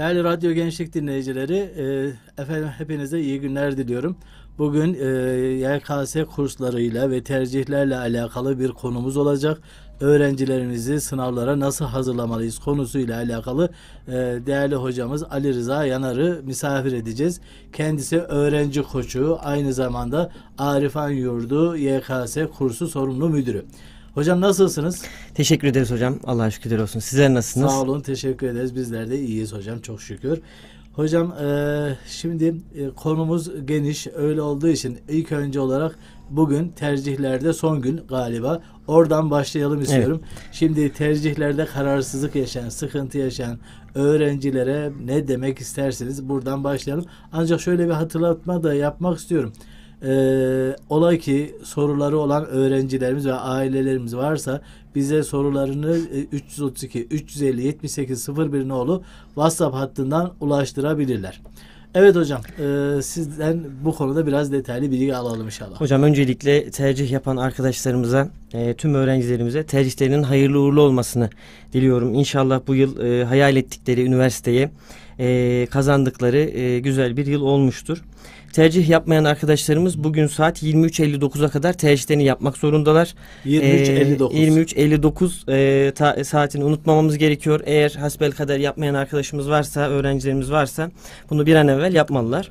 Değerli Radyo Gençlik dinleyicileri, e, efendim hepinize iyi günler diliyorum. Bugün e, YKS kurslarıyla ve tercihlerle alakalı bir konumuz olacak. Öğrencilerimizi sınavlara nasıl hazırlamalıyız konusuyla alakalı e, değerli hocamız Ali Rıza Yanar'ı misafir edeceğiz. Kendisi öğrenci koçu, aynı zamanda Arifan Yurdu YKS kursu sorumlu müdürü. Hocam nasılsınız? Teşekkür ederiz hocam. Allah'a şükürler olsun. Sizler nasılsınız? Sağ olun. Teşekkür ederiz. Bizler de iyiyiz hocam. Çok şükür. Hocam e, şimdi e, konumuz geniş öyle olduğu için ilk önce olarak bugün tercihlerde son gün galiba oradan başlayalım istiyorum. Evet. Şimdi tercihlerde kararsızlık yaşayan, sıkıntı yaşayan öğrencilere ne demek isterseniz buradan başlayalım. Ancak şöyle bir hatırlatma da yapmak istiyorum. Ee, ola ki soruları olan öğrencilerimiz ve ailelerimiz varsa bize sorularını 332 350 78 01 nolu WhatsApp hattından ulaştırabilirler. Evet hocam e, sizden bu konuda biraz detaylı bilgi alalım inşallah. Hocam öncelikle tercih yapan arkadaşlarımıza e, tüm öğrencilerimize tercihlerinin hayırlı uğurlu olmasını diliyorum. İnşallah bu yıl e, hayal ettikleri üniversiteye e, kazandıkları e, güzel bir yıl olmuştur. Tercih yapmayan arkadaşlarımız bugün saat 23.59'a kadar tercihlerini yapmak zorundalar. 23.59. Ee, 23.59 e, ta, saatini unutmamamız gerekiyor. Eğer hasbel kadar yapmayan arkadaşımız varsa, öğrencilerimiz varsa bunu bir an evvel yapmalılar.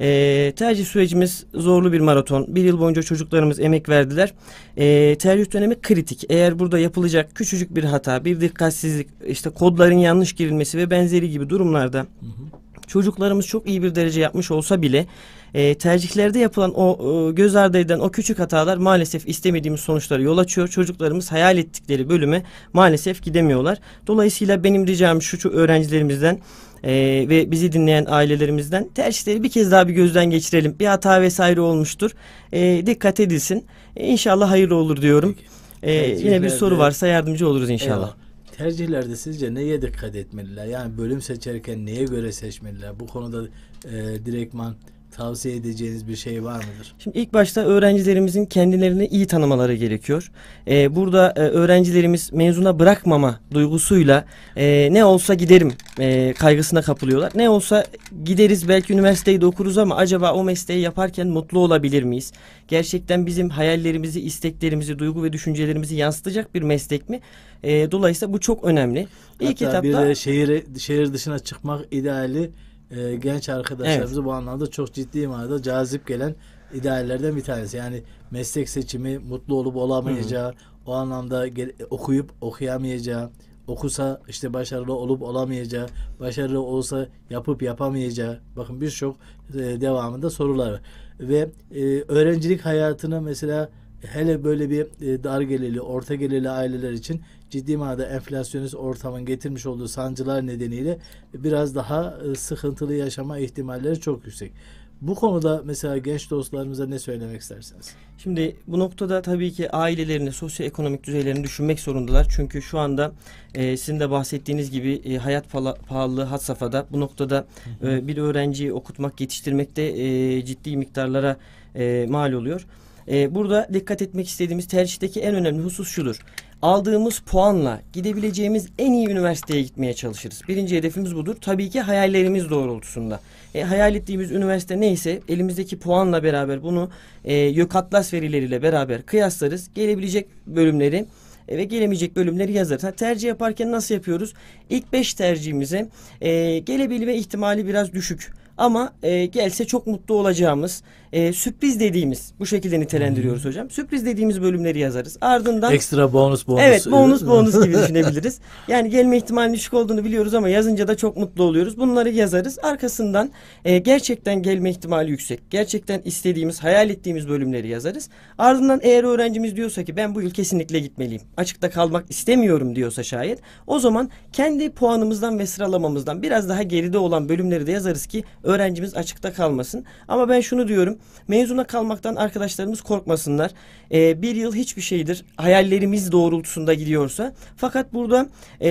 E, tercih sürecimiz zorlu bir maraton. Bir yıl boyunca çocuklarımız emek verdiler. E, tercih dönemi kritik. Eğer burada yapılacak küçücük bir hata, bir dikkatsizlik, işte kodların yanlış girilmesi ve benzeri gibi durumlarda hı hı. çocuklarımız çok iyi bir derece yapmış olsa bile e, tercihlerde yapılan o e, göz ardı edilen o küçük hatalar maalesef istemediğimiz sonuçları yol açıyor. Çocuklarımız hayal ettikleri bölüme maalesef gidemiyorlar. Dolayısıyla benim ricam şu, şu öğrencilerimizden e, ve bizi dinleyen ailelerimizden tercihleri bir kez daha bir gözden geçirelim. Bir hata vesaire olmuştur. E, dikkat edilsin. E, ee, inşallah hayırlı olur diyorum. E, yine bir soru varsa yardımcı oluruz inşallah. Eyvallah. Tercihlerde sizce neye dikkat etmeliler? Yani bölüm seçerken neye göre seçmeliler? Bu konuda e, direktman tavsiye edeceğiniz bir şey var mıdır? Şimdi ilk başta öğrencilerimizin kendilerini iyi tanımaları gerekiyor. Ee, burada e, öğrencilerimiz mezuna bırakmama duygusuyla e, ne olsa giderim e, kaygısına kapılıyorlar. Ne olsa gideriz belki üniversiteyi de okuruz ama acaba o mesleği yaparken mutlu olabilir miyiz? Gerçekten bizim hayallerimizi, isteklerimizi, duygu ve düşüncelerimizi yansıtacak bir meslek mi? E, dolayısıyla bu çok önemli. İlk Hatta etapta bir de şehir şehir dışına çıkmak ideali e, genç arkadaşlarımız evet. bu anlamda çok ciddi manada cazip gelen ideallerden bir tanesi. Yani meslek seçimi mutlu olup olamayacağı, Hı-hı. o anlamda okuyup okuyamayacağı, okusa işte başarılı olup olamayacağı, başarılı olsa yapıp yapamayacağı, bakın birçok e, devamında sorular Ve e, öğrencilik hayatını mesela hele böyle bir e, dar gelirli, orta gelirli aileler için ciddi manada enflasyonist ortamın getirmiş olduğu sancılar nedeniyle biraz daha e, sıkıntılı yaşama ihtimalleri çok yüksek. Bu konuda mesela genç dostlarımıza ne söylemek istersiniz? Şimdi bu noktada tabii ki ailelerini, sosyoekonomik düzeylerini düşünmek zorundalar. Çünkü şu anda e, sizin de bahsettiğiniz gibi e, hayat pahalılığı had safhada. Bu noktada e, bir öğrenciyi okutmak, yetiştirmekte e, ciddi miktarlara e, mal oluyor. E, burada dikkat etmek istediğimiz tercihteki en önemli husus şudur aldığımız puanla gidebileceğimiz en iyi üniversiteye gitmeye çalışırız. Birinci hedefimiz budur. Tabii ki hayallerimiz doğrultusunda. E, hayal ettiğimiz üniversite neyse elimizdeki puanla beraber bunu e, YÖK Atlas verileriyle beraber kıyaslarız. Gelebilecek bölümleri e, ve gelemeyecek bölümleri yazarız. Ha, tercih yaparken nasıl yapıyoruz? İlk beş tercihimize e, gelebilme ihtimali biraz düşük. Ama e, gelse çok mutlu olacağımız e, sürpriz dediğimiz bu şekilde nitelendiriyoruz hocam. Sürpriz dediğimiz bölümleri yazarız. Ardından ekstra bonus bonus. Evet bonus bonus gibi düşünebiliriz. Yani gelme ihtimali düşük olduğunu biliyoruz ama yazınca da çok mutlu oluyoruz. Bunları yazarız. Arkasından e, gerçekten gelme ihtimali yüksek. Gerçekten istediğimiz, hayal ettiğimiz bölümleri yazarız. Ardından eğer öğrencimiz diyorsa ki ben bu yıl kesinlikle gitmeliyim. Açıkta kalmak istemiyorum diyorsa şayet o zaman kendi puanımızdan ve sıralamamızdan biraz daha geride olan bölümleri de yazarız ki öğrencimiz açıkta kalmasın. Ama ben şunu diyorum Mezuna kalmaktan arkadaşlarımız korkmasınlar. E, bir yıl hiçbir şeydir. Hayallerimiz doğrultusunda gidiyorsa. Fakat burada e,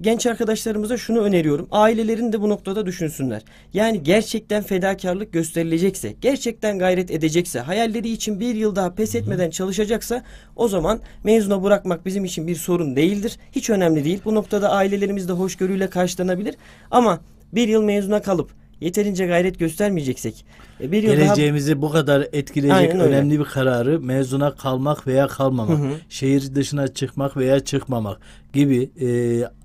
genç arkadaşlarımıza şunu öneriyorum. Ailelerin de bu noktada düşünsünler. Yani gerçekten fedakarlık gösterilecekse, gerçekten gayret edecekse, hayalleri için bir yıl daha pes etmeden çalışacaksa o zaman mezuna bırakmak bizim için bir sorun değildir. Hiç önemli değil. Bu noktada ailelerimiz de hoşgörüyle karşılanabilir. Ama bir yıl mezuna kalıp yeterince gayret göstermeyeceksek e, bir yıl geleceğimizi daha... bu kadar etkileyecek Aynen önemli öyle. bir kararı mezuna kalmak veya kalmamak, şehir dışına çıkmak veya çıkmamak gibi e,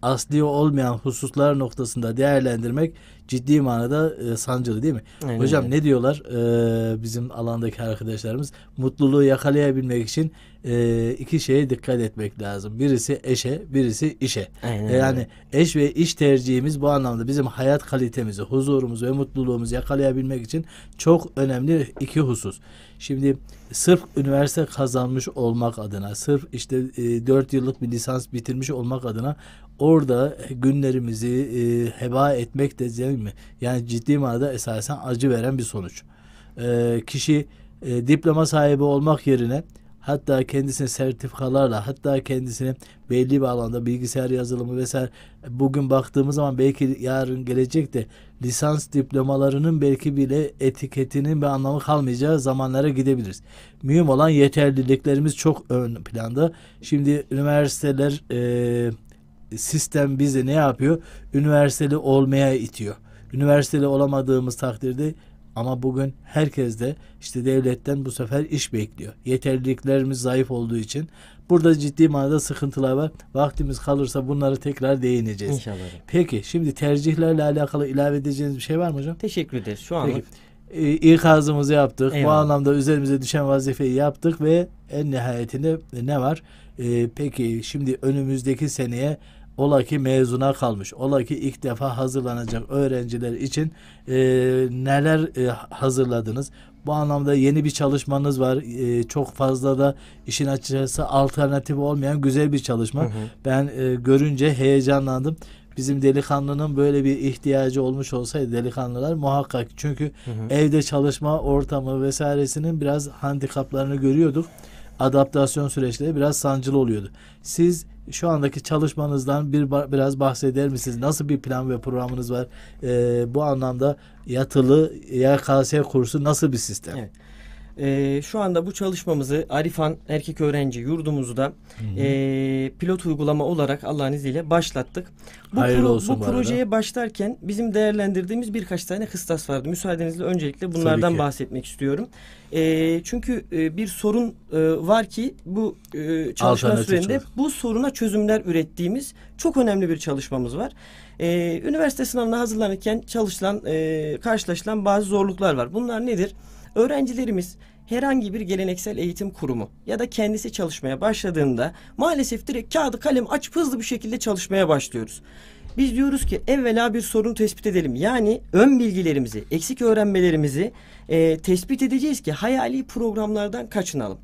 asli olmayan hususlar noktasında değerlendirmek ciddi manada e, sancılı değil mi? Aynen Hocam öyle. ne diyorlar e, bizim alandaki arkadaşlarımız? Mutluluğu yakalayabilmek için e, iki şeye dikkat etmek lazım. Birisi eşe, birisi işe. Aynen. E, yani eş ve iş tercihimiz bu anlamda bizim hayat kalitemizi, huzurumuzu ve mutluluğumuzu yakalayabilmek için çok önemli iki husus. Şimdi sırf üniversite kazanmış olmak adına, sırf işte e, 4 yıllık bir lisans bitirmiş olmak adına orada e, günlerimizi e, heba etmek de değil mi? Yani ciddi manada esasen acı veren bir sonuç. E, kişi e, diploma sahibi olmak yerine hatta kendisine sertifikalarla hatta kendisine belli bir alanda bilgisayar yazılımı vesaire bugün baktığımız zaman belki yarın gelecekte lisans diplomalarının belki bile etiketinin bir anlamı kalmayacağı zamanlara gidebiliriz. Mühim olan yeterliliklerimiz çok ön planda. Şimdi üniversiteler e, sistem bizi ne yapıyor? Üniversiteli olmaya itiyor. Üniversiteli olamadığımız takdirde ama bugün herkes de işte devletten bu sefer iş bekliyor. Yeterliliklerimiz zayıf olduğu için. Burada ciddi manada sıkıntılar var. Vaktimiz kalırsa bunları tekrar değineceğiz. İnşallah. Peki şimdi tercihlerle alakalı ilave edeceğiniz bir şey var mı hocam? Teşekkür ederiz. Şu anlık Peki e, ikazımızı yaptık. Eyvallah. Bu anlamda üzerimize düşen vazifeyi yaptık ve en nihayetinde ne var? Ee, peki şimdi önümüzdeki seneye Ola ki mezuna kalmış, ola ki ilk defa hazırlanacak öğrenciler için e, neler e, hazırladınız? Bu anlamda yeni bir çalışmanız var. E, çok fazla da işin açısı alternatif olmayan güzel bir çalışma. Hı hı. Ben e, görünce heyecanlandım bizim delikanlının böyle bir ihtiyacı olmuş olsaydı delikanlılar muhakkak çünkü hı hı. evde çalışma ortamı vesairesinin biraz handikaplarını görüyorduk adaptasyon süreçleri biraz sancılı oluyordu. Siz şu andaki çalışmanızdan bir biraz bahseder misiniz? Nasıl bir plan ve programınız var? Ee, bu anlamda yatılı YKS kursu nasıl bir sistem? Evet. E, şu anda bu çalışmamızı Arifan Erkek Öğrenci Yurdumuzu da E, pilot uygulama olarak Allah'ın izniyle başlattık. Bu, Hayırlı pro, olsun bu, projeye arada. başlarken bizim değerlendirdiğimiz birkaç tane kıstas vardı. Müsaadenizle öncelikle bunlardan bahsetmek istiyorum. E, çünkü e, bir sorun e, var ki bu e, çalışma süresinde çok. bu soruna çözümler ürettiğimiz çok önemli bir çalışmamız var. E, üniversite sınavına hazırlanırken çalışılan, e, karşılaşılan bazı zorluklar var. Bunlar nedir? Öğrencilerimiz herhangi bir geleneksel eğitim kurumu ya da kendisi çalışmaya başladığında maalesef direkt kağıdı kalem açıp hızlı bir şekilde çalışmaya başlıyoruz. Biz diyoruz ki evvela bir sorun tespit edelim. Yani ön bilgilerimizi, eksik öğrenmelerimizi e, tespit edeceğiz ki hayali programlardan kaçınalım.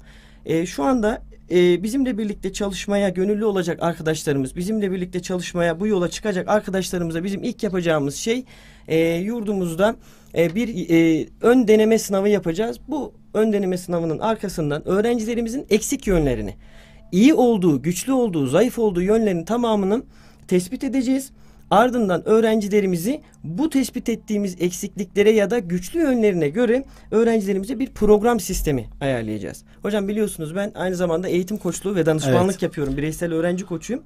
E, şu anda e, bizimle birlikte çalışmaya gönüllü olacak arkadaşlarımız, bizimle birlikte çalışmaya bu yola çıkacak arkadaşlarımıza bizim ilk yapacağımız şey e, yurdumuzda e, bir e, ön deneme sınavı yapacağız. Bu ön deneme sınavının arkasından öğrencilerimizin eksik yönlerini, iyi olduğu, güçlü olduğu, zayıf olduğu yönlerin tamamını tespit edeceğiz. Ardından öğrencilerimizi bu tespit ettiğimiz eksikliklere ya da güçlü yönlerine göre öğrencilerimize bir program sistemi ayarlayacağız. Hocam biliyorsunuz ben aynı zamanda eğitim koçluğu ve danışmanlık evet. yapıyorum. Bireysel öğrenci koçuyum.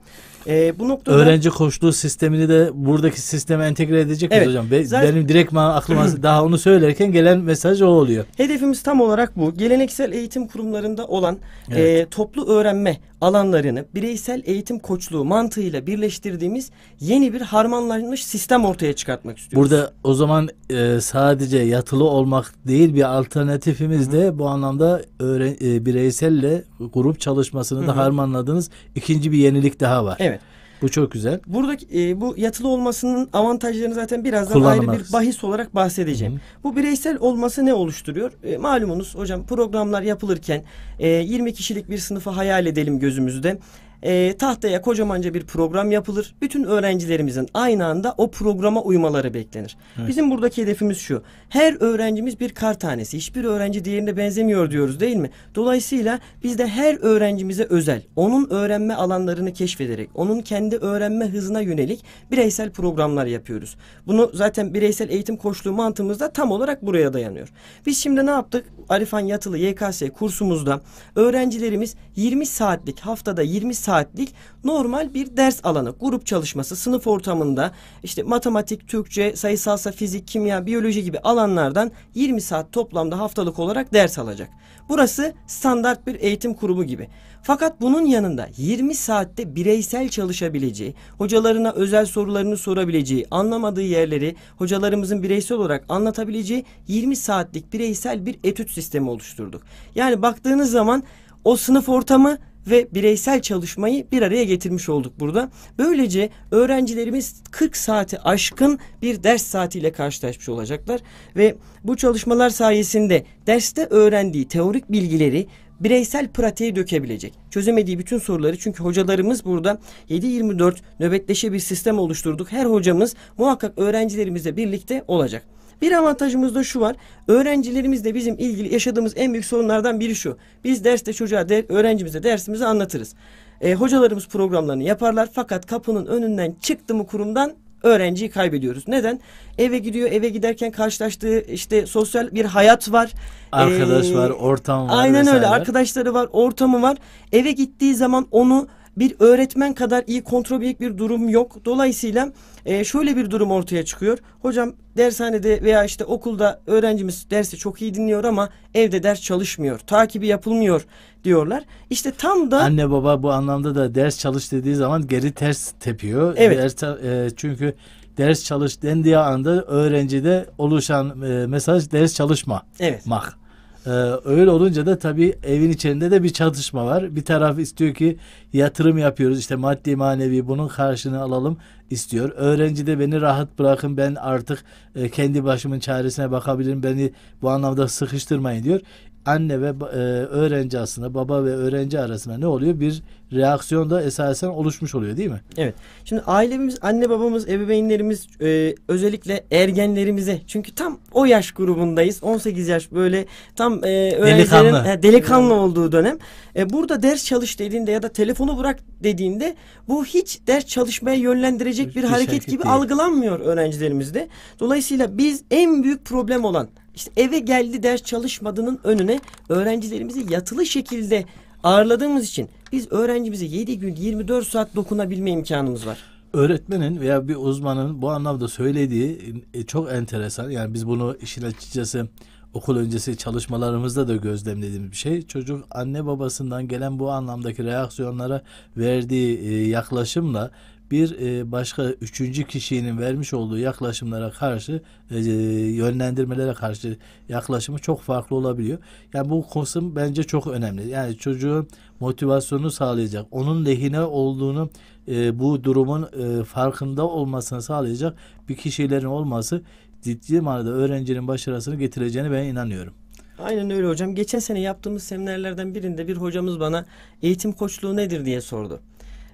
Ee, bu noktada öğrenci koçluğu sistemini de buradaki sisteme entegre edecek evet. hocam. Zaten... Benim direkt aklıma daha onu söylerken gelen mesaj o oluyor. Hedefimiz tam olarak bu. Geleneksel eğitim kurumlarında olan evet. e, toplu öğrenme alanlarını bireysel eğitim koçluğu mantığıyla birleştirdiğimiz yeni bir harmanlanmış sistem ortaya çıkartmak istiyoruz. Burada o zaman e, sadece yatılı olmak değil bir alternatifimiz Hı-hı. de bu anlamda öğren, e, bireyselle grup çalışmasını Hı-hı. da harmanladığınız ikinci bir yenilik daha var. Evet. Bu çok güzel. Buradaki e, bu yatılı olmasının avantajlarını zaten birazdan ayrı bir bahis olarak bahsedeceğim. Hı hı. Bu bireysel olması ne oluşturuyor? E, malumunuz hocam programlar yapılırken e, 20 kişilik bir sınıfı hayal edelim gözümüzde e, tahtaya kocamanca bir program yapılır. Bütün öğrencilerimizin aynı anda o programa uymaları beklenir. Evet. Bizim buradaki hedefimiz şu. Her öğrencimiz bir kar tanesi. Hiçbir öğrenci diğerine benzemiyor diyoruz değil mi? Dolayısıyla biz de her öğrencimize özel, onun öğrenme alanlarını keşfederek, onun kendi öğrenme hızına yönelik bireysel programlar yapıyoruz. Bunu zaten bireysel eğitim koçluğu mantığımızda tam olarak buraya dayanıyor. Biz şimdi ne yaptık? Arifan Yatılı YKS kursumuzda öğrencilerimiz 20 saatlik haftada 20 saat saatlik normal bir ders alanı. Grup çalışması, sınıf ortamında işte matematik, Türkçe, sayısalsa, fizik, kimya, biyoloji gibi alanlardan 20 saat toplamda haftalık olarak ders alacak. Burası standart bir eğitim kurumu gibi. Fakat bunun yanında 20 saatte bireysel çalışabileceği, hocalarına özel sorularını sorabileceği, anlamadığı yerleri hocalarımızın bireysel olarak anlatabileceği 20 saatlik bireysel bir etüt sistemi oluşturduk. Yani baktığınız zaman o sınıf ortamı ve bireysel çalışmayı bir araya getirmiş olduk burada. Böylece öğrencilerimiz 40 saati aşkın bir ders saatiyle karşılaşmış olacaklar ve bu çalışmalar sayesinde derste öğrendiği teorik bilgileri bireysel pratiğe dökebilecek. Çözemediği bütün soruları çünkü hocalarımız burada 7-24 nöbetleşe bir sistem oluşturduk. Her hocamız muhakkak öğrencilerimizle birlikte olacak. Bir avantajımız da şu var. Öğrencilerimizle bizim ilgili yaşadığımız en büyük sorunlardan biri şu. Biz derste çocuğa, de, öğrencimize dersimizi anlatırız. E, hocalarımız programlarını yaparlar fakat kapının önünden çıktı mı kurumdan öğrenciyi kaybediyoruz. Neden? Eve gidiyor, eve giderken karşılaştığı işte sosyal bir hayat var. Arkadaş ee, var, ortam var. Aynen vesaire. öyle. Arkadaşları var, ortamı var. Eve gittiği zaman onu bir öğretmen kadar iyi kontrol bir durum yok. Dolayısıyla e, şöyle bir durum ortaya çıkıyor. Hocam dershanede veya işte okulda öğrencimiz dersi çok iyi dinliyor ama evde ders çalışmıyor. Takibi yapılmıyor diyorlar. İşte tam da anne baba bu anlamda da ders çalış dediği zaman geri ters tepiyor. Evet. Ders, e, çünkü ders çalış dendiği anda öğrencide oluşan e, mesaj ders çalışma. Evet. Mak. Ee, öyle olunca da tabii evin içerisinde de bir çatışma var. Bir taraf istiyor ki yatırım yapıyoruz işte maddi manevi bunun karşını alalım istiyor. Öğrenci de beni rahat bırakın ben artık e, kendi başımın çaresine bakabilirim beni bu anlamda sıkıştırmayın diyor anne ve e, öğrenci arasında, baba ve öğrenci arasında ne oluyor? Bir reaksiyon da esasen oluşmuş oluyor değil mi? Evet. Şimdi ailemiz, anne babamız, ebeveynlerimiz e, özellikle ergenlerimize çünkü tam o yaş grubundayız. 18 yaş böyle tam e, öğrencilerin delikanlı. E, delikanlı olduğu dönem. E, burada ders çalış dediğinde ya da telefonu bırak dediğinde bu hiç ders çalışmaya yönlendirecek bir, bir hareket şey gibi değil. algılanmıyor öğrencilerimizde. Dolayısıyla biz en büyük problem olan işte eve geldi ders çalışmadığının önüne öğrencilerimizi yatılı şekilde ağırladığımız için biz öğrencimize 7 gün 24 saat dokunabilme imkanımız var. Öğretmenin veya bir uzmanın bu anlamda söylediği e, çok enteresan. Yani biz bunu işin açıkçası okul öncesi çalışmalarımızda da gözlemlediğimiz bir şey. Çocuk anne babasından gelen bu anlamdaki reaksiyonlara verdiği e, yaklaşımla bir e, başka üçüncü kişinin vermiş olduğu yaklaşımlara karşı e, yönlendirmelere karşı yaklaşımı çok farklı olabiliyor. Yani bu kısım bence çok önemli. Yani çocuğun motivasyonunu sağlayacak, onun lehine olduğunu e, bu durumun farkında olmasını sağlayacak bir kişilerin olması ciddi manada öğrencinin başarısını getireceğini ben inanıyorum. Aynen öyle hocam. Geçen sene yaptığımız seminerlerden birinde bir hocamız bana eğitim koçluğu nedir diye sordu.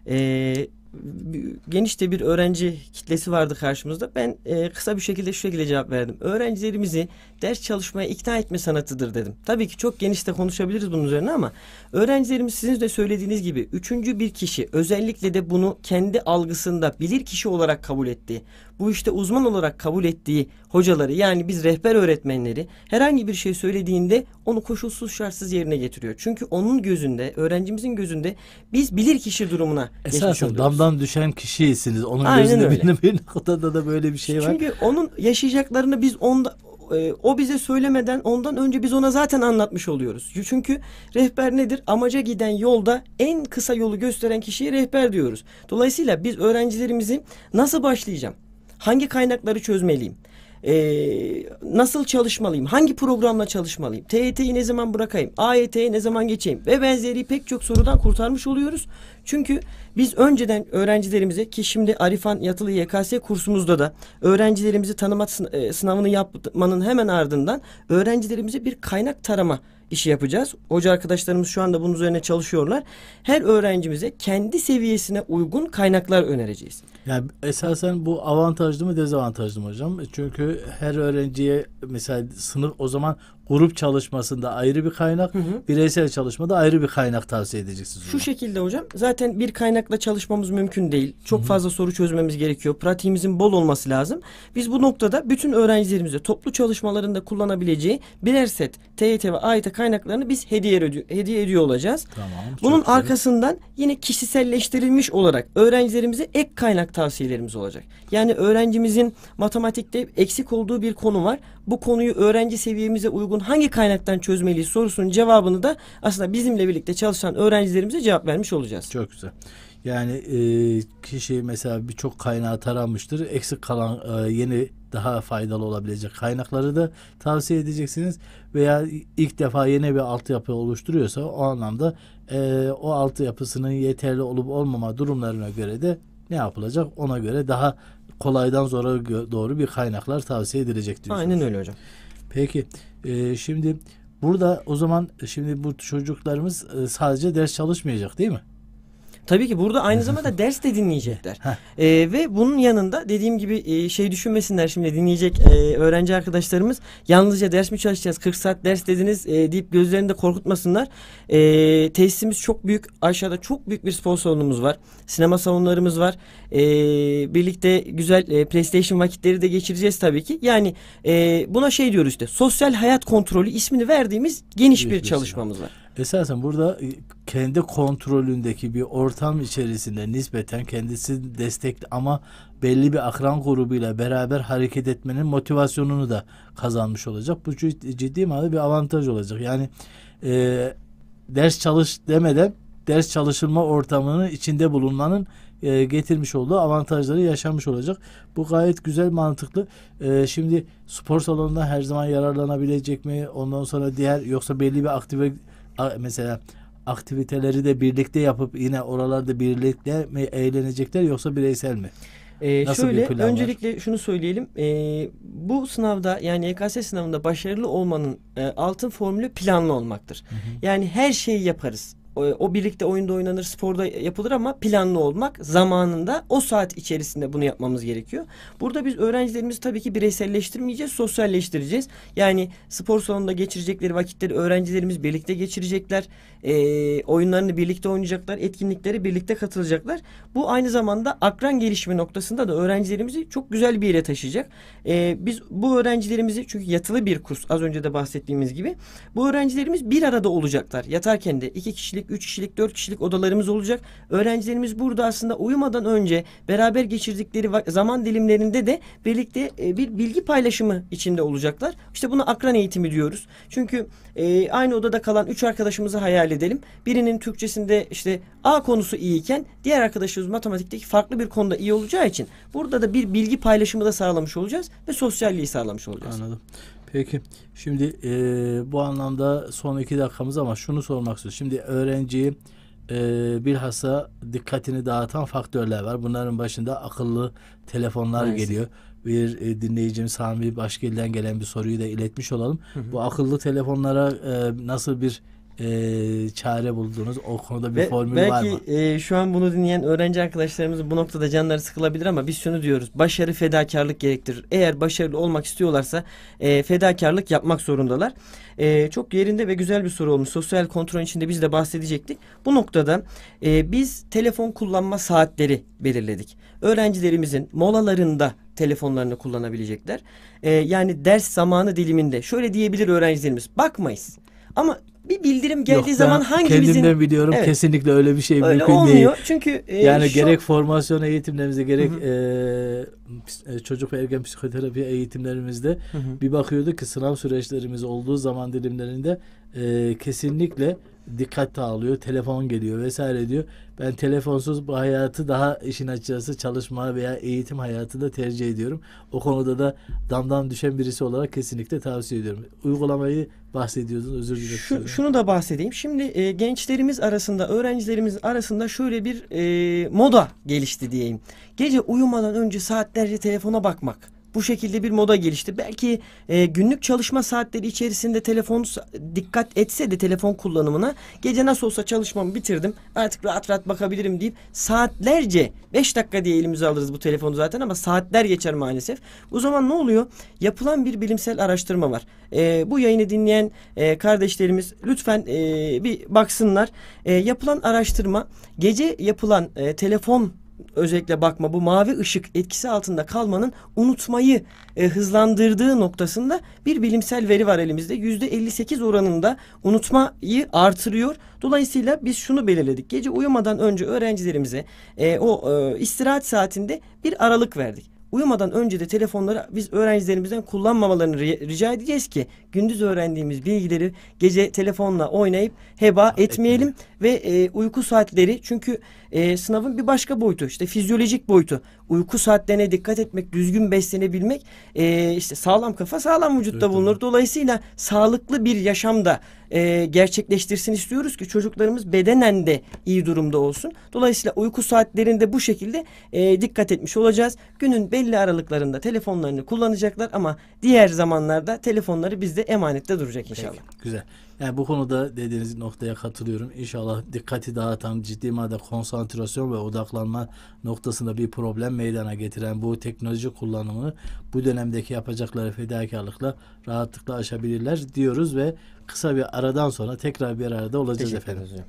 Ee, geniş de bir öğrenci kitlesi vardı karşımızda. Ben e, kısa bir şekilde şu şekilde cevap verdim. Öğrencilerimizi ders çalışmaya ikna etme sanatıdır dedim. Tabii ki çok geniş de konuşabiliriz bunun üzerine ama öğrencilerimiz sizin de söylediğiniz gibi üçüncü bir kişi özellikle de bunu kendi algısında bilir kişi olarak kabul etti bu işte uzman olarak kabul ettiği hocaları yani biz rehber öğretmenleri herhangi bir şey söylediğinde onu koşulsuz şartsız yerine getiriyor. Çünkü onun gözünde, öğrencimizin gözünde biz bilir kişi durumuna Esasen geçmiş oluyoruz. damdan düşen kişisiniz. Onun Aynen gözünde öyle. bir, bir noktada da böyle bir şey var. Çünkü onun yaşayacaklarını biz onda, e, o bize söylemeden ondan önce biz ona zaten anlatmış oluyoruz. Çünkü rehber nedir? Amaca giden yolda en kısa yolu gösteren kişiye rehber diyoruz. Dolayısıyla biz öğrencilerimizi nasıl başlayacağım? Hangi kaynakları çözmeliyim? Ee, nasıl çalışmalıyım? Hangi programla çalışmalıyım? TYT'yi e ne zaman bırakayım? AYT'ye e ne zaman geçeyim? Ve benzeri pek çok sorudan kurtarmış oluyoruz. Çünkü biz önceden öğrencilerimize ki şimdi Arifan Yatılı YKS kursumuzda da öğrencilerimizi tanıma e, sınavını yapmanın hemen ardından öğrencilerimize bir kaynak tarama işi yapacağız. Hoca arkadaşlarımız şu anda bunun üzerine çalışıyorlar. Her öğrencimize kendi seviyesine uygun kaynaklar önereceğiz. Yani esasen bu avantajlı mı dezavantajlı mı hocam? E, çünkü her öğrenciye mesela sınıf o zaman grup çalışmasında ayrı bir kaynak, hı hı. bireysel çalışmada ayrı bir kaynak tavsiye edeceksiniz. Şu şekilde hocam zaten bir kaynakla çalışmamız mümkün değil. Çok hı hı. fazla soru çözmemiz gerekiyor. Pratiğimizin bol olması lazım. Biz bu noktada bütün öğrencilerimize toplu çalışmalarında kullanabileceği birer set TYT ve AYT kaynaklarını biz hediye ediyor, hediye ediyor olacağız. Tamam, Bunun güzel. arkasından yine kişiselleştirilmiş olarak öğrencilerimize ek kaynak tavsiyelerimiz olacak. Yani öğrencimizin matematikte eksik olduğu bir konu var bu konuyu öğrenci seviyemize uygun hangi kaynaktan çözmeliyiz sorusunun cevabını da aslında bizimle birlikte çalışan öğrencilerimize cevap vermiş olacağız. Çok güzel. Yani e, kişi mesela birçok kaynağı taramıştır. Eksik kalan e, yeni daha faydalı olabilecek kaynakları da tavsiye edeceksiniz. Veya ilk defa yeni bir altyapı oluşturuyorsa o anlamda e, o altyapısının yeterli olup olmama durumlarına göre de ne yapılacak ona göre daha kolaydan zora doğru bir kaynaklar tavsiye edilecek diyorsunuz. Aynen öyle hocam. Peki e, şimdi burada o zaman e, şimdi bu çocuklarımız e, sadece ders çalışmayacak değil mi? Tabii ki burada aynı zamanda ders de dinleyecekler. e, ee, ve bunun yanında dediğim gibi e, şey düşünmesinler şimdi dinleyecek e, öğrenci arkadaşlarımız. Yalnızca ders mi çalışacağız 40 saat ders dediniz e, deyip gözlerini de korkutmasınlar. E, tesisimiz çok büyük aşağıda çok büyük bir spor salonumuz var. Sinema salonlarımız var. E, birlikte güzel e, PlayStation vakitleri de geçireceğiz tabii ki. Yani e, buna şey diyoruz işte sosyal hayat kontrolü ismini verdiğimiz geniş bir şey. çalışmamız var. Esasen burada e, kendi kontrolündeki bir ortam içerisinde nispeten kendisi destekli ama belli bir akran grubuyla beraber hareket etmenin motivasyonunu da kazanmış olacak. Bu ciddi manada bir avantaj olacak. Yani e, ders çalış demeden ders çalışılma ortamının içinde bulunmanın e, getirmiş olduğu avantajları yaşamış olacak. Bu gayet güzel mantıklı. E, şimdi spor salonunda her zaman yararlanabilecek mi? Ondan sonra diğer yoksa belli bir aktivite mesela aktiviteleri de birlikte yapıp yine oralarda birlikte mi eğlenecekler yoksa bireysel mi? Ee, Nasıl şöyle bir plan öncelikle var? şunu söyleyelim. Ee, bu sınavda yani YKS e sınavında başarılı olmanın e, altın formülü planlı olmaktır. Hı hı. Yani her şeyi yaparız o birlikte oyunda oynanır, sporda yapılır ama planlı olmak zamanında o saat içerisinde bunu yapmamız gerekiyor. Burada biz öğrencilerimizi tabii ki bireyselleştirmeyeceğiz, sosyalleştireceğiz. Yani spor salonunda geçirecekleri vakitleri öğrencilerimiz birlikte geçirecekler e, oyunlarını birlikte oynayacaklar, etkinliklere birlikte katılacaklar. Bu aynı zamanda akran gelişimi noktasında da öğrencilerimizi çok güzel bir yere taşıyacak. E, biz bu öğrencilerimizi çünkü yatılı bir kurs az önce de bahsettiğimiz gibi bu öğrencilerimiz bir arada olacaklar. Yatarken de iki kişilik, üç kişilik, dört kişilik odalarımız olacak. Öğrencilerimiz burada aslında uyumadan önce beraber geçirdikleri zaman dilimlerinde de birlikte e, bir bilgi paylaşımı içinde olacaklar. İşte buna akran eğitimi diyoruz. Çünkü e, aynı odada kalan üç arkadaşımızı hayal halledelim. Birinin Türkçesinde işte A konusu iyiyken diğer arkadaşımız matematikteki farklı bir konuda iyi olacağı için burada da bir bilgi paylaşımı da sağlamış olacağız ve sosyalliği sağlamış olacağız. Anladım. Peki şimdi e, bu anlamda son iki dakikamız ama şunu sormak istiyorum. Şimdi öğrenciyi e, bilhassa dikkatini dağıtan faktörler var. Bunların başında akıllı telefonlar Maalesef. geliyor. Bir e, dinleyicimiz Hami Başkil'den gelen bir soruyu da iletmiş olalım. Hı hı. Bu akıllı telefonlara e, nasıl bir e, çare buldunuz? O konuda bir Ve formül var mı? Belki e, şu an bunu dinleyen öğrenci arkadaşlarımız bu noktada canları sıkılabilir ama biz şunu diyoruz. Başarı fedakarlık gerektirir. Eğer başarılı olmak istiyorlarsa e, fedakarlık yapmak zorundalar. E, çok yerinde ve güzel bir soru olmuş. Sosyal kontrol içinde biz de bahsedecektik. Bu noktada e, biz telefon kullanma saatleri belirledik. Öğrencilerimizin molalarında telefonlarını kullanabilecekler. E, yani ders zamanı diliminde şöyle diyebilir öğrencilerimiz bakmayız. Ama bir bildirim geldiği Yok, zaman hangi kendimden biliyorum evet. kesinlikle öyle bir şey öyle mümkün olmuyor. değil. Çünkü e, yani şu... gerek formasyon eğitimlerimizde gerek e, e, çocuk ve ergen psikoterapi eğitimlerimizde hı hı. bir bakıyorduk ki sınav süreçlerimiz olduğu zaman dilimlerinde e, kesinlikle dikkat dağılıyor. Telefon geliyor vesaire diyor. Ben telefonsuz bu hayatı daha işin açıkçası çalışma veya eğitim hayatı da tercih ediyorum. O konuda da damdan düşen birisi olarak kesinlikle tavsiye ediyorum. Uygulamayı bahsediyordun özür dilerim. Şu, şunu da bahsedeyim. Şimdi e, gençlerimiz arasında öğrencilerimiz arasında şöyle bir e, moda gelişti diyeyim. Gece uyumadan önce saatlerce telefona bakmak bu şekilde bir moda gelişti. Belki e, günlük çalışma saatleri içerisinde telefon dikkat etse de telefon kullanımına gece nasıl olsa çalışmamı bitirdim artık rahat rahat bakabilirim deyip saatlerce 5 dakika diye elimize alırız bu telefonu zaten ama saatler geçer maalesef. Bu zaman ne oluyor? Yapılan bir bilimsel araştırma var. E, bu yayını dinleyen e, kardeşlerimiz lütfen e, bir baksınlar. E, yapılan araştırma gece yapılan e, telefon özellikle bakma bu mavi ışık etkisi altında kalmanın unutmayı e, hızlandırdığı noktasında bir bilimsel veri var elimizde. Yüzde 58 oranında unutmayı artırıyor. Dolayısıyla biz şunu belirledik. Gece uyumadan önce öğrencilerimize e, o e, istirahat saatinde bir aralık verdik uyumadan önce de telefonları biz öğrencilerimizden kullanmamalarını rica edeceğiz ki gündüz öğrendiğimiz bilgileri gece telefonla oynayıp heba etmeyelim ve e, uyku saatleri çünkü e, sınavın bir başka boyutu işte fizyolojik boyutu. Uyku saatlerine dikkat etmek, düzgün beslenebilmek, e, işte sağlam kafa sağlam vücutta evet, bulunur. Dolayısıyla sağlıklı bir yaşam da e, gerçekleştirsin istiyoruz ki çocuklarımız bedenen de iyi durumda olsun. Dolayısıyla uyku saatlerinde bu şekilde e, dikkat etmiş olacağız. Günün belli aralıklarında telefonlarını kullanacaklar ama diğer zamanlarda telefonları bizde emanette duracak inşallah. Peki, güzel. Yani bu konuda dediğiniz noktaya katılıyorum. İnşallah dikkati dağıtan, ciddi madde, konsantrasyon ve odaklanma noktasında bir problem meydana getiren bu teknoloji kullanımını bu dönemdeki yapacakları fedakarlıkla rahatlıkla aşabilirler diyoruz ve kısa bir aradan sonra tekrar bir arada olacağız Teşekkür efendim. Hocam.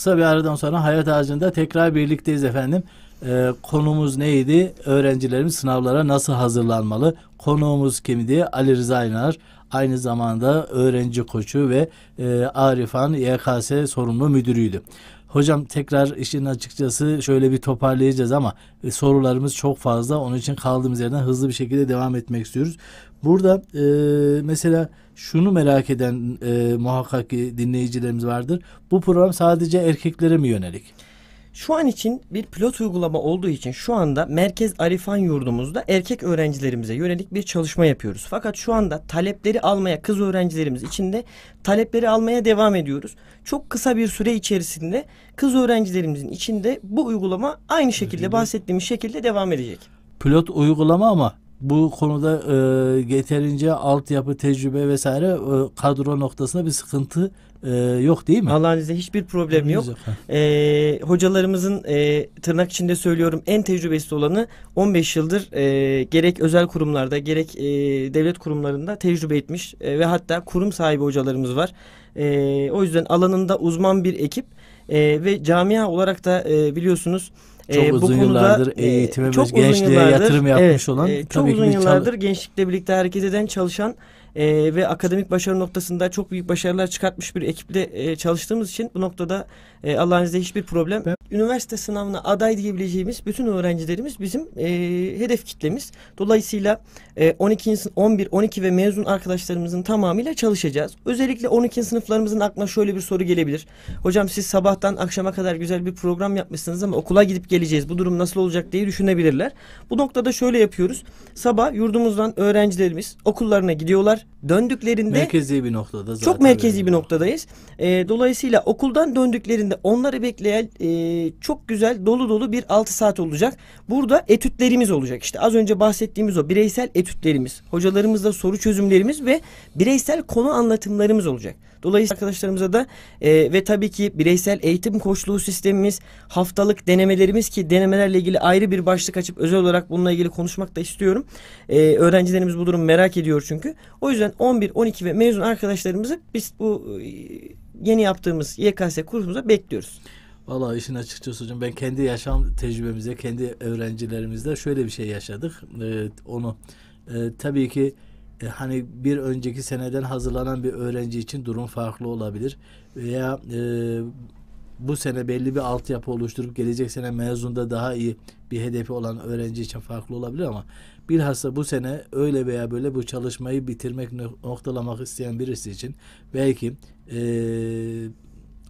Kısa bir aradan sonra Hayat Ağacı'nda tekrar birlikteyiz efendim. Ee, konumuz neydi? Öğrencilerimiz sınavlara nasıl hazırlanmalı? Konuğumuz kimdi? Ali Rıza İnar. Aynı zamanda öğrenci koçu ve e, Arifan YKS sorumlu müdürüydü. Hocam tekrar işin açıkçası şöyle bir toparlayacağız ama e, sorularımız çok fazla. Onun için kaldığımız yerden hızlı bir şekilde devam etmek istiyoruz. Burada e, mesela şunu merak eden e, muhakkak dinleyicilerimiz vardır. Bu program sadece erkeklere mi yönelik? Şu an için bir pilot uygulama olduğu için şu anda Merkez Arifan yurdumuzda erkek öğrencilerimize yönelik bir çalışma yapıyoruz. Fakat şu anda talepleri almaya kız öğrencilerimiz için de talepleri almaya devam ediyoruz. Çok kısa bir süre içerisinde kız öğrencilerimizin içinde bu uygulama aynı şekilde bahsettiğimiz şekilde devam edecek. Pilot uygulama ama bu konuda e, yeterince altyapı, tecrübe vesaire e, kadro noktasında bir sıkıntı e, yok değil mi? Allah'ın izniyle hiçbir problem yok. yok. E, hocalarımızın e, tırnak içinde söylüyorum en tecrübesi olanı 15 yıldır e, gerek özel kurumlarda gerek e, devlet kurumlarında tecrübe etmiş e, ve hatta kurum sahibi hocalarımız var. E, o yüzden alanında uzman bir ekip e, ve camia olarak da e, biliyorsunuz çok e, bu uzun yıllardır e, eğitime çok uzun gençliğe yatırım yapmış evet, olan. E, çok uzun yıllardır gençlikle birlikte hareket eden çalışan e, ve akademik başarı noktasında çok büyük başarılar çıkartmış bir ekiple e, çalıştığımız için bu noktada e, Allah'ın izniyle hiçbir problem. Ben... Üniversite sınavına aday diyebileceğimiz bütün öğrencilerimiz bizim e, hedef kitlemiz. Dolayısıyla e, 12. 11, 12 ve mezun arkadaşlarımızın tamamıyla çalışacağız. Özellikle 12. sınıflarımızın aklına şöyle bir soru gelebilir. Hocam siz sabahtan akşama kadar güzel bir program yapmışsınız ama okula gidip geleceğiz. Bu durum nasıl olacak diye düşünebilirler. Bu noktada şöyle yapıyoruz. Sabah yurdumuzdan öğrencilerimiz okullarına gidiyorlar. Döndüklerinde merkezi bir noktada zaten. Çok merkezi bir noktadayız. E, dolayısıyla okuldan döndüklerinde içerisinde onları bekleyen e, çok güzel dolu dolu bir 6 saat olacak. Burada etütlerimiz olacak. İşte az önce bahsettiğimiz o bireysel etütlerimiz, hocalarımızla soru çözümlerimiz ve bireysel konu anlatımlarımız olacak. Dolayısıyla arkadaşlarımıza da e, ve tabii ki bireysel eğitim koçluğu sistemimiz, haftalık denemelerimiz ki denemelerle ilgili ayrı bir başlık açıp özel olarak bununla ilgili konuşmak da istiyorum. E, öğrencilerimiz bu durumu merak ediyor çünkü. O yüzden 11, 12 ve mezun arkadaşlarımızı biz bu e, yeni yaptığımız YKS kursumuza bekliyoruz. Vallahi işin açıkçası hocam ben kendi yaşam tecrübemize, kendi öğrencilerimizle şöyle bir şey yaşadık. Ee, onu e, tabii ki e, hani bir önceki seneden hazırlanan bir öğrenci için durum farklı olabilir. Veya e, bu sene belli bir altyapı oluşturup gelecek sene mezunda daha iyi bir hedefi olan öğrenci için farklı olabilir ama bilhassa bu sene öyle veya böyle bu çalışmayı bitirmek noktalamak isteyen birisi için belki eee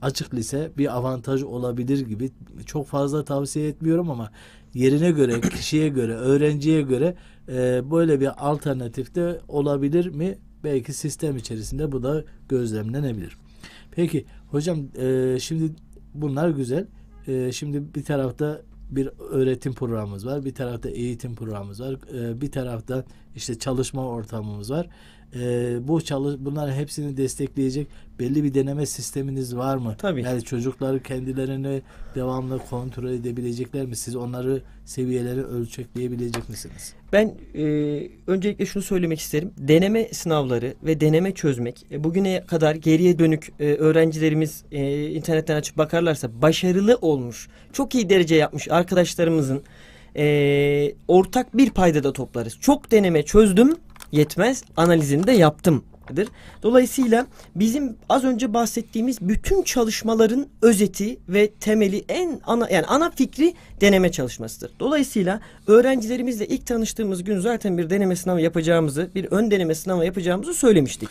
açık lise bir avantaj olabilir gibi. Çok fazla tavsiye etmiyorum ama yerine göre, kişiye göre, öğrenciye göre e, böyle bir alternatif de olabilir mi? Belki sistem içerisinde bu da gözlemlenebilir. Peki hocam e, şimdi bunlar güzel. E, şimdi bir tarafta bir öğretim programımız var, bir tarafta eğitim programımız var, e, bir tarafta işte çalışma ortamımız var e, bu çalış bunlar hepsini destekleyecek belli bir deneme sisteminiz var mı? Tabii. Yani çocukları kendilerini devamlı kontrol edebilecekler mi? Siz onları seviyeleri ölçekleyebilecek misiniz? Ben e, öncelikle şunu söylemek isterim. Deneme sınavları ve deneme çözmek e, bugüne kadar geriye dönük e, öğrencilerimiz e, internetten açıp bakarlarsa başarılı olmuş, çok iyi derece yapmış arkadaşlarımızın e, ortak bir payda da toplarız. Çok deneme çözdüm yetmez analizini de yaptım. Dolayısıyla bizim az önce bahsettiğimiz bütün çalışmaların özeti ve temeli en ana yani ana fikri deneme çalışmasıdır. Dolayısıyla öğrencilerimizle ilk tanıştığımız gün zaten bir deneme sınavı yapacağımızı, bir ön deneme sınavı yapacağımızı söylemiştik.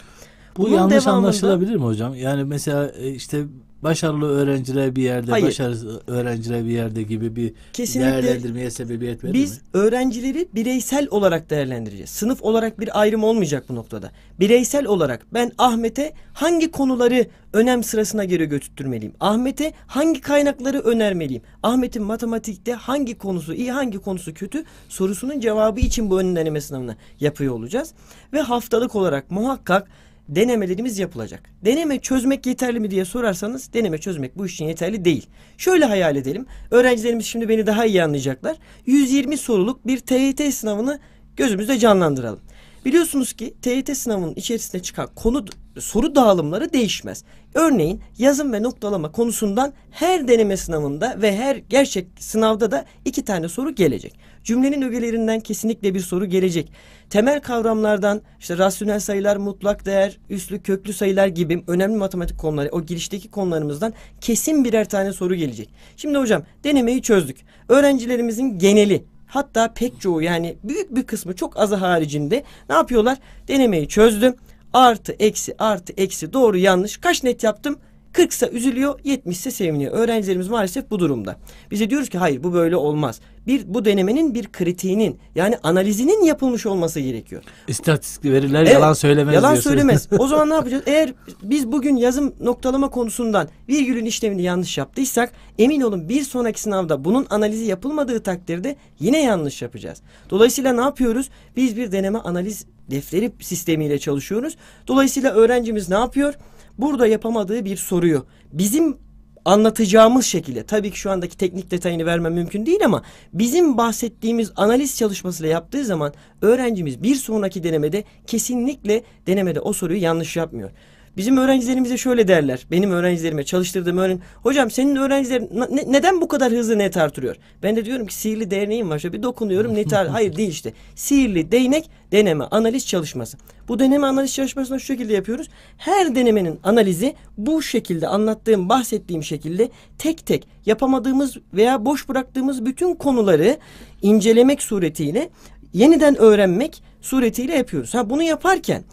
Bu Bunun yanlış anlaşılabilir mi hocam? Yani mesela e, işte başarılı öğrenciler bir yerde, Hayır. başarısız öğrenciler bir yerde gibi bir Kesinlikle değerlendirmeye sebebiyet verir biz mi? Biz öğrencileri bireysel olarak değerlendireceğiz. Sınıf olarak bir ayrım olmayacak bu noktada. Bireysel olarak ben Ahmet'e hangi konuları önem sırasına geri götürtmeliyim? Ahmet'e hangi kaynakları önermeliyim? Ahmet'in matematikte hangi konusu iyi, hangi konusu kötü sorusunun cevabı için bu ön deneme sınavını yapıyor olacağız. Ve haftalık olarak muhakkak denemelerimiz yapılacak. Deneme çözmek yeterli mi diye sorarsanız deneme çözmek bu iş için yeterli değil. Şöyle hayal edelim. Öğrencilerimiz şimdi beni daha iyi anlayacaklar. 120 soruluk bir TYT sınavını gözümüzde canlandıralım. Biliyorsunuz ki TYT sınavının içerisinde çıkan konu soru dağılımları değişmez. Örneğin yazım ve noktalama konusundan her deneme sınavında ve her gerçek sınavda da iki tane soru gelecek. Cümlenin ögelerinden kesinlikle bir soru gelecek. Temel kavramlardan işte rasyonel sayılar, mutlak değer, üslü, köklü sayılar gibi önemli matematik konuları, o girişteki konularımızdan kesin birer tane soru gelecek. Şimdi hocam denemeyi çözdük. Öğrencilerimizin geneli hatta pek çoğu yani büyük bir kısmı çok azı haricinde ne yapıyorlar? Denemeyi çözdüm. Artı eksi artı eksi doğru yanlış kaç net yaptım? 40 ise üzülüyor, 70 ise seviniyor. Öğrencilerimiz maalesef bu durumda. Bize diyoruz ki hayır bu böyle olmaz. Bir bu denemenin bir kritiğinin yani analizinin yapılmış olması gerekiyor. İstatistik veriler evet, yalan söylemez. Yalan diyorsunuz. söylemez. o zaman ne yapacağız? Eğer biz bugün yazım noktalama konusundan virgülün işlemini yanlış yaptıysak emin olun bir sonraki sınavda bunun analizi yapılmadığı takdirde yine yanlış yapacağız. Dolayısıyla ne yapıyoruz? Biz bir deneme analiz defteri sistemiyle çalışıyoruz. Dolayısıyla öğrencimiz ne yapıyor? Burada yapamadığı bir soruyu bizim anlatacağımız şekilde tabii ki şu andaki teknik detayını vermem mümkün değil ama bizim bahsettiğimiz analiz çalışmasıyla yaptığı zaman öğrencimiz bir sonraki denemede kesinlikle denemede o soruyu yanlış yapmıyor. Bizim öğrencilerimize şöyle derler. Benim öğrencilerime çalıştırdığım öğren hocam senin öğrencilerin ne, neden bu kadar hızlı net artırıyor? Ben de diyorum ki sihirli değneğim var. Şöyle bir dokunuyorum net artır. Hayır değil işte. Sihirli değnek deneme analiz çalışması. Bu deneme analiz çalışmasını şu şekilde yapıyoruz. Her denemenin analizi bu şekilde anlattığım bahsettiğim şekilde tek tek yapamadığımız veya boş bıraktığımız bütün konuları incelemek suretiyle yeniden öğrenmek suretiyle yapıyoruz. Ha bunu yaparken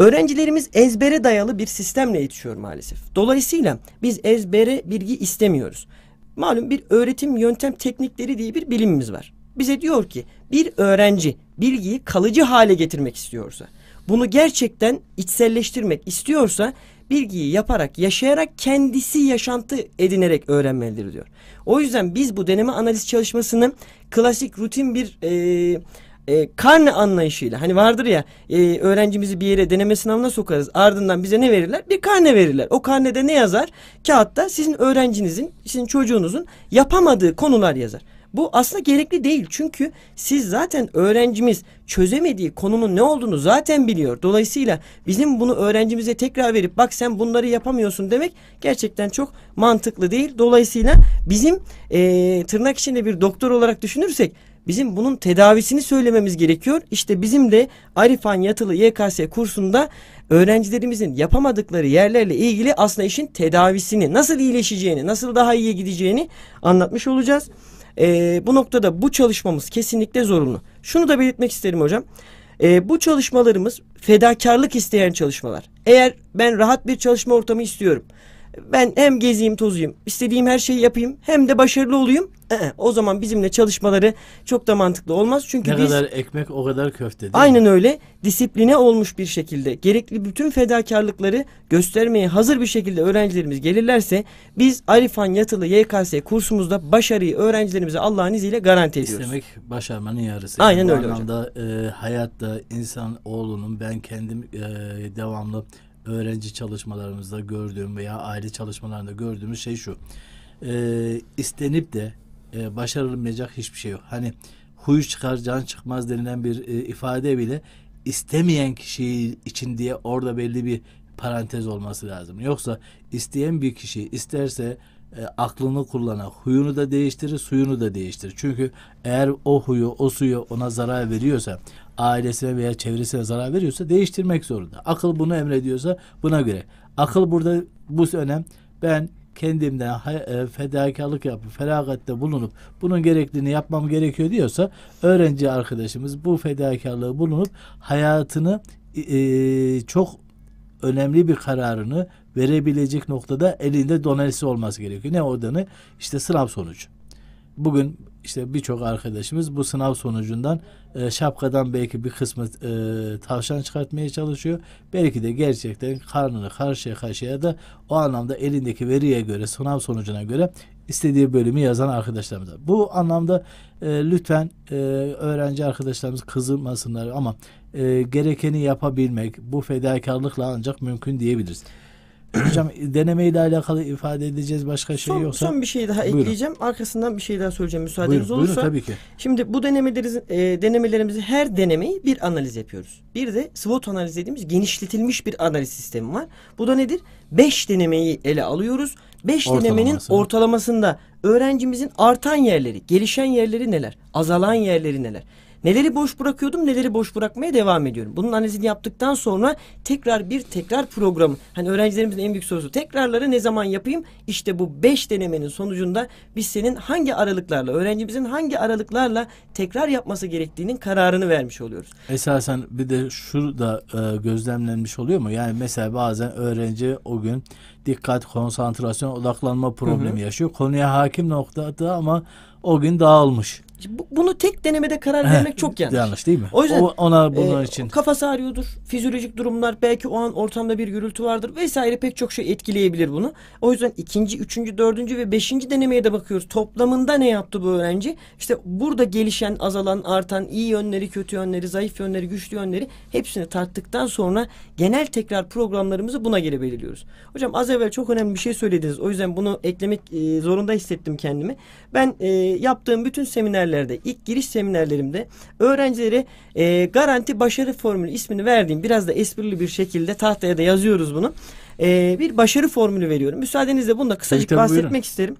Öğrencilerimiz ezbere dayalı bir sistemle yetişiyor maalesef. Dolayısıyla biz ezbere bilgi istemiyoruz. Malum bir öğretim yöntem teknikleri diye bir bilimimiz var. Bize diyor ki bir öğrenci bilgiyi kalıcı hale getirmek istiyorsa, bunu gerçekten içselleştirmek istiyorsa bilgiyi yaparak, yaşayarak kendisi yaşantı edinerek öğrenmelidir diyor. O yüzden biz bu deneme analiz çalışmasını klasik rutin bir e, e, karne anlayışıyla hani vardır ya e, öğrencimizi bir yere deneme sınavına sokarız ardından bize ne verirler bir karne verirler o karnede ne yazar kağıtta sizin öğrencinizin sizin çocuğunuzun yapamadığı konular yazar. Bu aslında gerekli değil çünkü siz zaten öğrencimiz çözemediği konunun ne olduğunu zaten biliyor. Dolayısıyla bizim bunu öğrencimize tekrar verip bak sen bunları yapamıyorsun demek gerçekten çok mantıklı değil. Dolayısıyla bizim e, tırnak içinde bir doktor olarak düşünürsek Bizim bunun tedavisini söylememiz gerekiyor. İşte bizim de Arifan Yatılı YKS kursunda öğrencilerimizin yapamadıkları yerlerle ilgili aslında işin tedavisini, nasıl iyileşeceğini, nasıl daha iyi gideceğini anlatmış olacağız. Ee, bu noktada bu çalışmamız kesinlikle zorunlu. Şunu da belirtmek isterim hocam. Ee, bu çalışmalarımız fedakarlık isteyen çalışmalar. Eğer ben rahat bir çalışma ortamı istiyorum ben hem gezeyim tozuyum, istediğim her şeyi yapayım hem de başarılı olayım. Ee, o zaman bizimle çalışmaları çok da mantıklı olmaz. Çünkü Ne biz kadar ekmek o kadar köfte değil mi? aynen öyle disipline olmuş bir şekilde gerekli bütün fedakarlıkları göstermeye hazır bir şekilde öğrencilerimiz gelirlerse biz Arifan Yatılı YKS kursumuzda başarıyı öğrencilerimize Allah'ın izniyle garanti ediyoruz. İstemek başarmanın yarısı. Aynen öyle Bu hocam. anlamda e, hayatta insan oğlunun ben kendim e, devamlı öğrenci çalışmalarımızda gördüğüm veya aile çalışmalarında gördüğümüz şey şu. E, istenip de e, başarılmayacak hiçbir şey yok. Hani huyu çıkar can çıkmaz denilen bir e, ifade bile istemeyen kişi için diye orada belli bir parantez olması lazım. Yoksa isteyen bir kişi isterse e, aklını kullana, huyunu da değiştirir, suyunu da değiştirir. Çünkü eğer o huyu, o suyu ona zarar veriyorsa, ailesine veya çevresine zarar veriyorsa değiştirmek zorunda. Akıl bunu emrediyorsa buna göre. Akıl burada bu önem. Ben kendimden e, fedakarlık yapıp feragatte bulunup bunun gerekliliğini yapmam gerekiyor diyorsa öğrenci arkadaşımız bu fedakarlığı bulunup hayatını e, çok önemli bir kararını verebilecek noktada elinde donelisi olması gerekiyor. Ne odanı? İşte sınav sonucu. Bugün işte birçok arkadaşımız bu sınav sonucundan e, şapkadan belki bir kısmı e, tavşan çıkartmaya çalışıyor. Belki de gerçekten karnını karşıya karşıya da o anlamda elindeki veriye göre sınav sonucuna göre istediği bölümü yazan arkadaşlarımız var. Bu anlamda e, lütfen e, öğrenci arkadaşlarımız kızılmasınlar ama e, gerekeni yapabilmek bu fedakarlıkla ancak mümkün diyebiliriz. Hocam denemeyle alakalı ifade edeceğiz başka şey son, yoksa. Son bir şey daha buyurun. ekleyeceğim. Arkasından bir şey daha söyleyeceğim müsaadeniz buyurun, olursa. Buyurun tabii ki. Şimdi bu denemelerimizi, e, denemelerimizi her denemeyi bir analiz yapıyoruz. Bir de SWOT analiz dediğimiz genişletilmiş bir analiz sistemi var. Bu da nedir? Beş denemeyi ele alıyoruz. Beş Ortalaması. denemenin ortalamasında öğrencimizin artan yerleri, gelişen yerleri neler, azalan yerleri neler? Neleri boş bırakıyordum, neleri boş bırakmaya devam ediyorum. Bunun analizini yaptıktan sonra tekrar bir tekrar programı. Hani öğrencilerimizin en büyük sorusu tekrarları ne zaman yapayım? İşte bu beş denemenin sonucunda biz senin hangi aralıklarla, öğrencimizin hangi aralıklarla tekrar yapması gerektiğinin kararını vermiş oluyoruz. Esasen bir de şurada e, gözlemlenmiş oluyor mu? Yani mesela bazen öğrenci o gün dikkat, konsantrasyon, odaklanma problemi hı hı. yaşıyor. Konuya hakim noktada ama o gün dağılmış bunu tek denemede karar vermek çok yanlış. Yanlış değil mi? O yüzden o, ona bunun e, için kafası ağrıyordur. Fizyolojik durumlar belki o an ortamda bir gürültü vardır vesaire pek çok şey etkileyebilir bunu. O yüzden ikinci, üçüncü, dördüncü ve beşinci denemeye de bakıyoruz. Toplamında ne yaptı bu öğrenci? İşte burada gelişen, azalan, artan iyi yönleri, kötü yönleri, zayıf yönleri, güçlü yönleri hepsini tarttıktan sonra genel tekrar programlarımızı buna göre belirliyoruz. Hocam az evvel çok önemli bir şey söylediniz. O yüzden bunu eklemek e, zorunda hissettim kendimi. Ben e, yaptığım bütün seminerler seminerlerde, ilk giriş seminerlerimde öğrencilere e, garanti başarı formülü ismini verdiğim biraz da esprili bir şekilde tahtaya da yazıyoruz bunu. E, bir başarı formülü veriyorum. Müsaadenizle bunu da kısacık tabii, bahsetmek buyurun. isterim.